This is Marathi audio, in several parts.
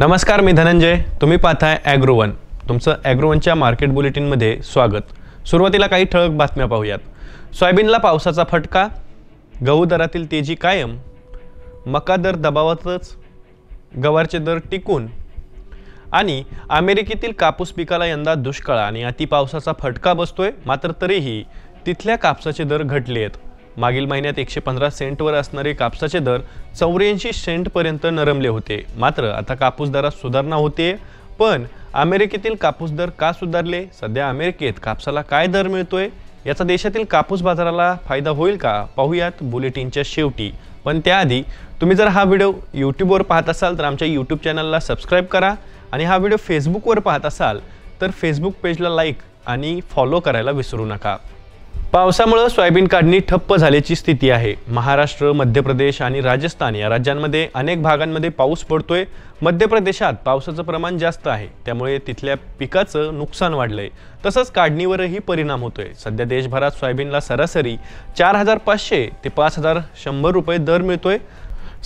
नमस्कार मी धनंजय तुम्ही पाहताय ॲग्रोवन तुमचं ॲग्रोवनच्या मार्केट बुलेटिनमध्ये स्वागत सुरुवातीला काही ठळक बातम्या पाहूयात सोयाबीनला पावसाचा फटका गहू दरातील तेजी कायम मका दर दबावातच गवारचे दर टिकून आणि अमेरिकेतील कापूस पिकाला यंदा दुष्काळ आणि अतिपावसाचा फटका बसतोय मात्र तरीही तिथल्या कापसाचे दर घटले आहेत मागील महिन्यात एकशे पंधरा सेंटवर असणारे कापसाचे दर चौऱ्याऐंशी सेंटपर्यंत नरमले होते मात्र आता कापूस दरात सुधारणा होते पण अमेरिकेतील कापूस दर का सुधारले सध्या अमेरिकेत कापसाला काय दर मिळतोय याचा देशातील कापूस बाजाराला फायदा होईल का पाहूयात बुलेटिनच्या शेवटी पण त्याआधी तुम्ही जर हा व्हिडिओ यूट्यूबवर पाहत असाल तर आमच्या यूट्यूब चॅनलला सबस्क्राईब करा आणि हा व्हिडिओ फेसबुकवर पाहत असाल तर फेसबुक पेजला लाईक आणि फॉलो करायला विसरू नका पावसामुळं सोयाबीन काढणी ठप्प झाल्याची स्थिती आहे महाराष्ट्र मध्य प्रदेश आणि राजस्थान या राज्यांमध्ये अनेक भागांमध्ये पाऊस पडतोय मध्य प्रदेशात पावसाचं प्रमाण जास्त आहे त्यामुळे तिथल्या पिकाचं नुकसान वाढलंय तसंच काढणीवरही परिणाम होतोय सध्या देशभरात सोयाबीनला सरासरी चार हजार पाचशे ते पाच हजार शंभर रुपये दर मिळतोय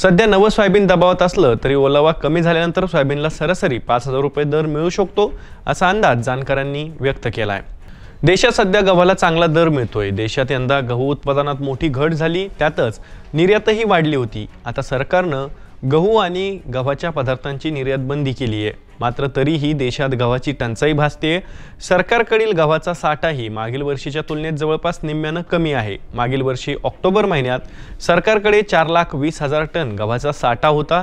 सध्या नवं सोयाबीन दबावात असलं तरी ओलावा कमी झाल्यानंतर सोयाबीनला सरासरी पाच हजार रुपये दर मिळू शकतो असा अंदाज जाणकारांनी व्यक्त केला आहे देशात सध्या गव्हाला चांगला दर मिळतोय देशात यंदा गहू उत्पादनात मोठी घट झाली त्यातच निर्यातही वाढली होती आता सरकारनं गहू आणि गव्हाच्या पदार्थांची निर्यात बंदी केली आहे मात्र तरीही देशात गव्हाची टंचाई भासते सरकारकडील गव्हाचा साठाही मागील वर्षीच्या तुलनेत जवळपास निम्म्यानं कमी आहे मागील वर्षी ऑक्टोबर महिन्यात सरकारकडे चार लाख वीस हजार टन गव्हाचा साठा होता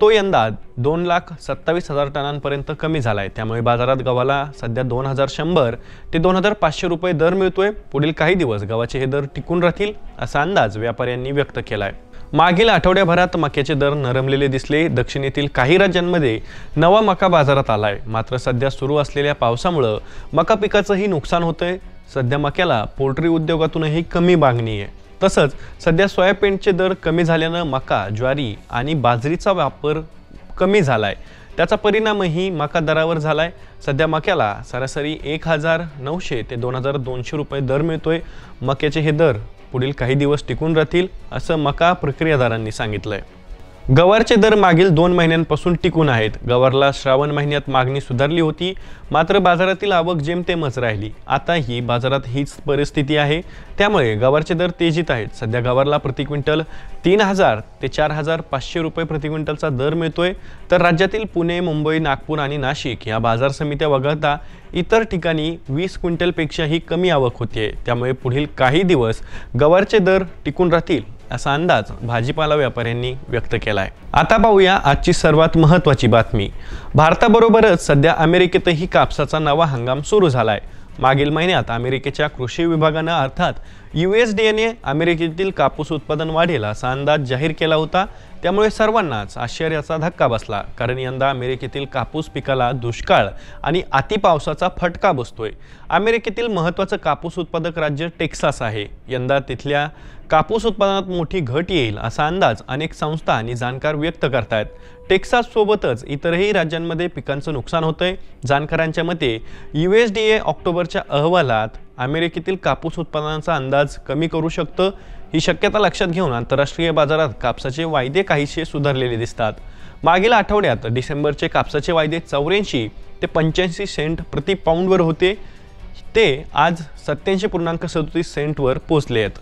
तो यंदा दोन लाख सत्तावीस हजार टनांपर्यंत कमी झाला आहे त्यामुळे बाजारात गव्हाला सध्या दोन हजार शंभर ते दोन हजार पाचशे रुपये दर मिळतोय पुढील काही दिवस गव्हाचे हे दर टिकून राहतील असा अंदाज व्यापाऱ्यांनी व्यक्त केला आहे मागील आठवड्याभरात मक्याचे दर नरमलेले दिसले दक्षिणेतील काही राज्यांमध्ये नवा मका बाजारात आलाय मात्र सध्या सुरू असलेल्या पावसामुळं मका पिकाचंही नुकसान होतंय सध्या मक्याला पोल्ट्री उद्योगातूनही कमी मागणी आहे तसंच सध्या सोयाबीनचे दर कमी झाल्यानं मका ज्वारी आणि बाजरीचा वापर कमी झाला आहे त्याचा परिणामही मका दरावर झाला आहे सध्या मक्याला सरासरी एक हजार नऊशे ते दोन हजार दोनशे रुपये दर मिळतोय मक्याचे हे दर पुढील काही दिवस टिकून राहतील असं मका प्रक्रियादारांनी सांगितलं आहे गवारचे दर मागील दोन महिन्यांपासून टिकून आहेत गवारला श्रावण महिन्यात मागणी सुधारली होती मात्र बाजारातील आवक जेमतेमच राहिली आताही बाजारात हीच परिस्थिती आहे त्यामुळे गवारचे दर तेजीत आहेत सध्या गवारला प्रति क्विंटल तीन हजार ते चार हजार पाचशे रुपये प्रति क्विंटलचा दर मिळतोय तर राज्यातील पुणे मुंबई नागपूर आणि नाशिक या बाजार समित्या वगळता इतर ठिकाणी वीस क्विंटलपेक्षाही कमी आवक होते त्यामुळे पुढील काही दिवस गवारचे दर टिकून राहतील असा अंदाज भाजीपाला व्यापाऱ्यांनी व्यक्त केला आहे आता पाहूया आजची सर्वात महत्त्वाची बातमी भारताबरोबरच सध्या अमेरिकेतही कापसाचा नवा हंगाम सुरू झाला आहे मागील महिन्यात अमेरिकेच्या कृषी विभागानं अर्थात यू एस डी एने अमेरिकेतील कापूस उत्पादन वाढेल असा अंदाज जाहीर केला होता त्यामुळे सर्वांनाच आश्चर्याचा धक्का बसला कारण यंदा अमेरिकेतील कापूस पिकाला दुष्काळ आणि अतिपावसाचा फटका बसतोय अमेरिकेतील महत्त्वाचं कापूस उत्पादक राज्य टेक्सास आहे यंदा तिथल्या कापूस उत्पादनात मोठी घट येईल असा अंदाज अनेक संस्था आणि जाणकार व्यक्त आहेत टेक्साससोबतच इतरही राज्यांमध्ये पिकांचं नुकसान होतंय जाणकारांच्या मते यू एस डी ए ऑक्टोबरच्या अहवालात अमेरिकेतील कापूस उत्पादनाचा अंदाज कमी करू शकतं ही शक्यता लक्षात घेऊन आंतरराष्ट्रीय बाजारात कापसाचे वायदे काहीसे सुधारलेले दिसतात मागील आठवड्यात डिसेंबरचे कापसाचे वायदे चौऱ्याऐंशी ते पंच्याऐंशी सेंट प्रति पाऊंडवर होते ते आज सत्याऐंशी पूर्णांक सदतीस सेंटवर पोचले आहेत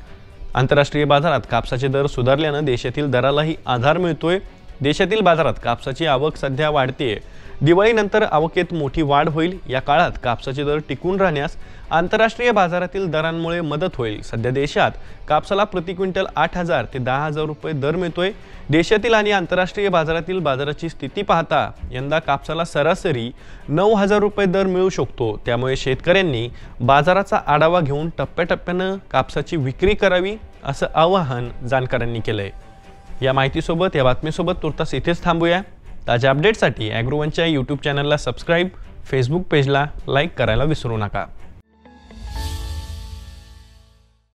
आंतरराष्ट्रीय बाजारात कापसाचे दर सुधारल्यानं देशातील दरालाही आधार मिळतोय देशातील बाजारात कापसाची आवक सध्या वाढते दिवाळीनंतर आवकेत मोठी वाढ होईल या काळात कापसाचे दर टिकून राहण्यास आंतरराष्ट्रीय बाजारातील दरांमुळे मदत होईल सध्या देशात कापसाला प्रति क्विंटल आठ हजार ते दहा हजार रुपये दर मिळतोय देशातील आणि आंतरराष्ट्रीय बाजारातील बाजाराची स्थिती पाहता यंदा कापसाला सरासरी नऊ हजार रुपये दर मिळू शकतो त्यामुळे शेतकऱ्यांनी बाजाराचा आढावा घेऊन टप्प्याटप्प्यानं कापसाची विक्री करावी असं आवाहन जाणकारांनी केलं आहे या माहितीसोबत या बातमीसोबत तुर्तास इथेच थांबूया ताज्या अपडेटसाठी ॲग्रोवनच्या यूट्यूब चॅनलला सबस्क्राईब फेसबुक पेजला लाईक करायला विसरू नका